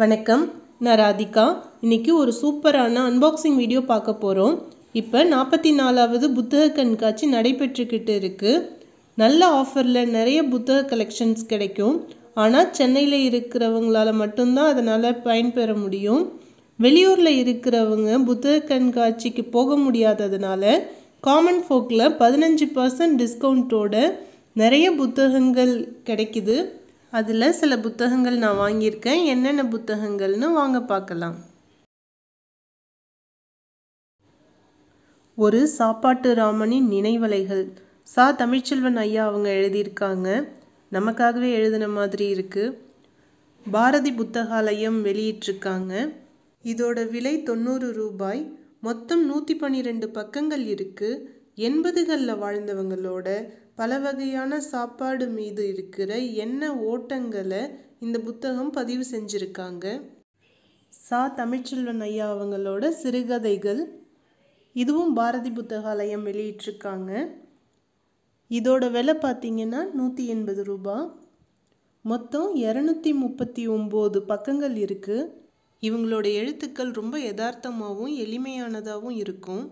வணக்கம் நான் ராதிகா இன்றைக்கி ஒரு சூப்பரான அன்பாக்சிங் வீடியோ பார்க்க போகிறோம் இப்போ நாற்பத்தி நாலாவது புத்தக கண்காட்சி நடைபெற்றுக்கிட்டு இருக்குது நல்ல ஆஃபரில் நிறைய புத்தக கலெக்ஷன்ஸ் கிடைக்கும் ஆனால் சென்னையில் இருக்கிறவங்களால மட்டும்தான் அதனால் பயன்பெற முடியும் வெளியூரில் இருக்கிறவங்க புத்தக கண்காட்சிக்கு போக முடியாததுனால காமன் ஃபோக்கில் பதினஞ்சு பர்சன்ட் டிஸ்கவுண்ட்டோட நிறைய புத்தகங்கள் கிடைக்குது அதில் சில புத்தகங்கள் நான் வாங்கியிருக்கேன் என்னென்ன புத்தகங்கள்னு வாங்க பார்க்கலாம் ஒரு சாப்பாட்டு ராமனின் நினைவலைகள் சா தமிழ்ச்செல்வன் ஐயா அவங்க எழுதியிருக்காங்க நமக்காகவே எழுதின மாதிரி இருக்குது பாரதி புத்தகாலயம் வெளியிட்டிருக்காங்க இதோட விலை தொண்ணூறு ரூபாய் மொத்தம் நூற்றி பன்னிரெண்டு பக்கங்கள் இருக்குது எண்பதுகளில் வாழ்ந்தவங்களோட பல வகையான சாப்பாடு மீது இருக்கிற என்ன ஓட்டங்களை இந்த புத்தகம் பதிவு செஞ்சுருக்காங்க சா தமிழ்ச்செல்வன் ஐயா அவங்களோட சிறுகதைகள் இதுவும் பாரதி புத்தகாலயம் வெளியிட்டிருக்காங்க இதோட விலை பார்த்தீங்கன்னா நூற்றி எண்பது ரூபா மொத்தம் இரநூத்தி முப்பத்தி ஒம்பது பக்கங்கள் இருக்குது இவங்களோட எழுத்துக்கள் ரொம்ப யதார்த்தமாகவும் எளிமையானதாகவும் இருக்கும்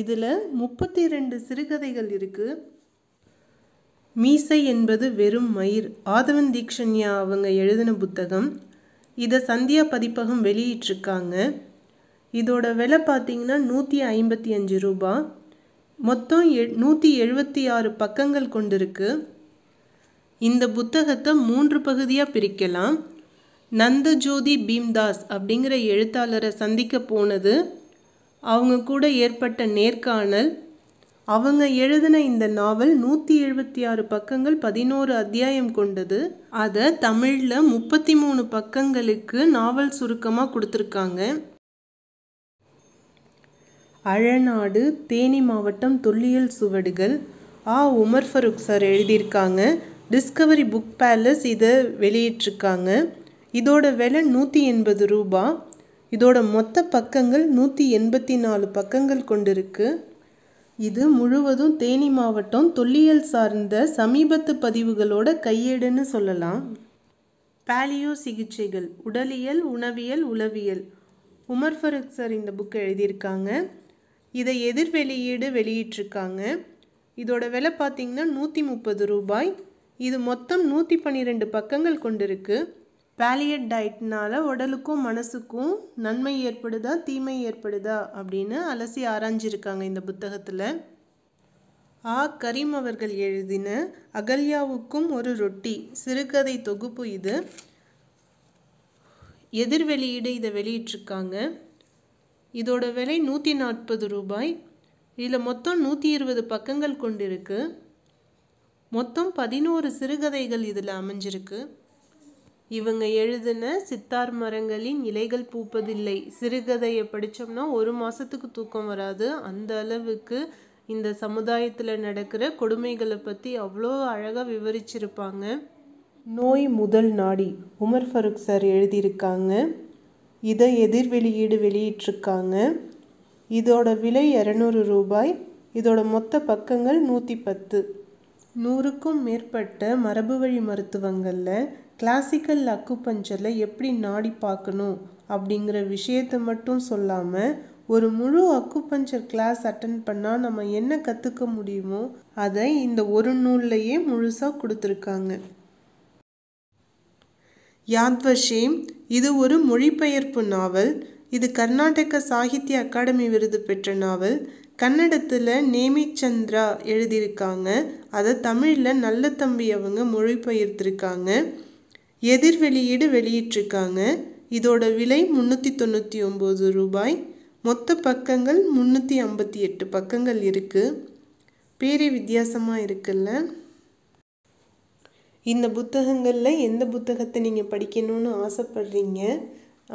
இதில் முப்பத்தி ரெண்டு சிறுகதைகள் இருக்குது மீசை என்பது வெறும் மயிர் ஆதவன் தீக்ஷன்யா அவங்க எழுதின புத்தகம் இதை சந்தியா பதிப்பகம் வெளியிட்டிருக்காங்க இதோட விலை பார்த்தீங்கன்னா நூற்றி ஐம்பத்தி அஞ்சு ரூபா மொத்தம் எ நூற்றி எழுபத்தி ஆறு பக்கங்கள் கொண்டிருக்கு இந்த புத்தகத்தை மூன்று பகுதியாக பிரிக்கலாம் நந்தஜோதி பீம்தாஸ் அப்படிங்கிற எழுத்தாளரை சந்திக்க போனது அவங்க கூட ஏற்பட்ட நேர்காணல் அவங்க எழுதின இந்த நாவல் நூற்றி எழுபத்தி ஆறு பக்கங்கள் பதினோரு அத்தியாயம் கொண்டது அதை தமிழில் முப்பத்தி மூணு பக்கங்களுக்கு நாவல் சுருக்கமாக கொடுத்துருக்காங்க அழநாடு தேனி மாவட்டம் தொல்லியல் சுவடுகள் ஆ உமர் ஃபருக் சார் எழுதியிருக்காங்க டிஸ்கவரி புக் பேலஸ் இதை வெளியிட்டிருக்காங்க இதோட விலை நூற்றி எண்பது ரூபா இதோட மொத்த பக்கங்கள் நூற்றி எண்பத்தி நாலு பக்கங்கள் கொண்டிருக்கு இது முழுவதும் தேனி மாவட்டம் தொல்லியல் சார்ந்த சமீபத்து பதிவுகளோட கையேடுன்னு சொல்லலாம் பேலியோ சிகிச்சைகள் உடலியல் உணவியல் உளவியல் உமர் ஃபருக் சார் இந்த புக்கை எழுதியிருக்காங்க இதை எதிர் வெளியீடு வெளியிட்ருக்காங்க இதோட விலை பார்த்திங்கன்னா நூற்றி முப்பது ரூபாய் இது மொத்தம் நூற்றி பன்னிரெண்டு பக்கங்கள் கொண்டிருக்கு பேலியட் டயட்னால உடலுக்கும் மனசுக்கும் நன்மை ஏற்படுதா தீமை ஏற்படுதா அப்படின்னு அலசி ஆராய்ஞ்சிருக்காங்க இந்த புத்தகத்தில் ஆ கரீம் அவர்கள் எழுதின அகல்யாவுக்கும் ஒரு ரொட்டி சிறுகதை தொகுப்பு இது எதிர் வெளியீடு இதை வெளியிட்டிருக்காங்க இதோட விலை நூற்றி நாற்பது ரூபாய் இதில் மொத்தம் நூற்றி இருபது பக்கங்கள் கொண்டிருக்கு மொத்தம் பதினோரு சிறுகதைகள் இதில் அமைஞ்சிருக்கு இவங்க எழுதின சித்தார் மரங்களின் இலைகள் பூப்பதில்லை சிறுகதையை படித்தோம்னா ஒரு மாதத்துக்கு தூக்கம் வராது அந்த அளவுக்கு இந்த சமுதாயத்தில் நடக்கிற கொடுமைகளை பற்றி அவ்வளோ அழகாக விவரிச்சிருப்பாங்க நோய் முதல் நாடி உமர் ஃபருக் சார் எழுதியிருக்காங்க இதை எதிர் வெளியீடு வெளியிட்டிருக்காங்க இதோட விலை இரநூறு ரூபாய் இதோட மொத்த பக்கங்கள் நூற்றி பத்து நூறுக்கும் மேற்பட்ட மரபுவழி மருத்துவங்களில் கிளாசிக்கல் அக்குபஞ்சரில் எப்படி நாடி பார்க்கணும் அப்படிங்கிற விஷயத்தை மட்டும் சொல்லாமல் ஒரு முழு அக்குபஞ்சர் கிளாஸ் அட்டன் பண்ணால் நம்ம என்ன கற்றுக்க முடியுமோ அதை இந்த ஒரு நூல்லையே முழுசாக கொடுத்துருக்காங்க யாத்வஷேம் இது ஒரு மொழிபெயர்ப்பு நாவல் இது கர்நாடக சாகித்ய அகாடமி விருது பெற்ற நாவல் கன்னடத்தில் நேமிச்சந்திரா எழுதியிருக்காங்க அதை தமிழில் நல்ல தம்பி அவங்க மொழிபெயர்த்திருக்காங்க எதிர் வெளியீடு வெளியிட்டிருக்காங்க இதோட விலை முந்நூற்றி தொண்ணூற்றி ஒம்பது ரூபாய் மொத்த பக்கங்கள் முந்நூற்றி ஐம்பத்தி எட்டு பக்கங்கள் இருக்குது பேரே வித்தியாசமாக இருக்குல்ல இந்த புத்தகங்களில் எந்த புத்தகத்தை நீங்கள் படிக்கணும்னு ஆசைப்பட்றீங்க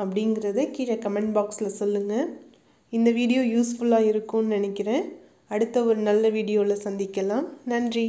அப்படிங்கிறத கீழே கமெண்ட் பாக்ஸில் சொல்லுங்கள் இந்த வீடியோ யூஸ்ஃபுல்லாக இருக்கும்னு நினைக்கிறேன் அடுத்த ஒரு நல்ல வீடியோவில் சந்திக்கலாம் நன்றி